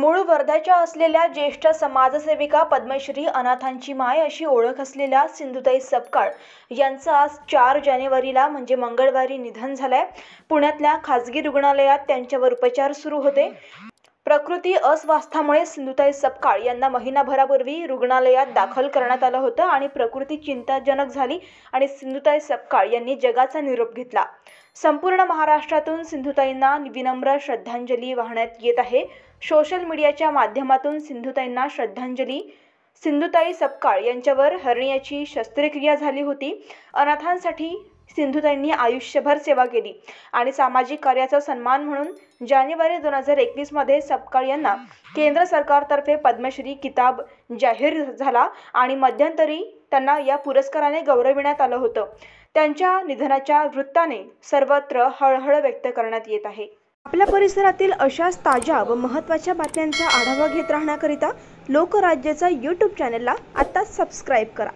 मूळ वर्ध्याच्या असलेल्या ज्येष्ठ समाजसेविका पद्मश्री अनाथांची माय अशी ओळख असलेल्या सिंधुताई सपकाळ यांचं आज चार जानेवारीला म्हणजे मंगळवारी निधन झालंय पुण्यातल्या खासगी रुग्णालयात त्यांच्यावर उपचार सुरू होते प्रकृती अस्वास्थामुळे सिंधुताई सपकाळ यांना महिनाभरापूर्वी रुग्णालयात दाखल करण्यात आलं होतं आणि प्रकृती चिंताजनक झाली आणि सिंधुताई सपकाळ यांनी जगाचा निरोप घेतला संपूर्ण महाराष्ट्रातून सिंधुताईंना विनम्र श्रद्धांजली वाहण्यात येत आहे सोशल मीडियाच्या माध्यमातून सिंधुताईंना श्रद्धांजली सिंधुताई सपकाळ यांच्यावर हरण्याची शस्त्रक्रिया झाली होती अनाथांसाठी सिंधुताईंनी आयुष्यभर सेवा केली आणि सामाजिक कार्याचा सन्मान म्हणून जानेवारी दोन हजार एकवीसमध्ये सपकाळ यांना केंद्र सरकारतर्फे पद्मश्री किताब जाहीर झाला आणि मध्यंतरी त्यांना या पुरस्काराने गौरविण्यात आलं होतं त्यांच्या निधनाच्या वृत्ताने सर्वत्र हळहळ व्यक्त करण्यात येत आहे आपल्या परिसरातील अशाच ताज्या व महत्त्वाच्या बातम्यांचा आढावा घेत राहण्याकरिता लोकराज्याचा यूट्यूब चॅनलला आत्ताच सबस्क्राईब करा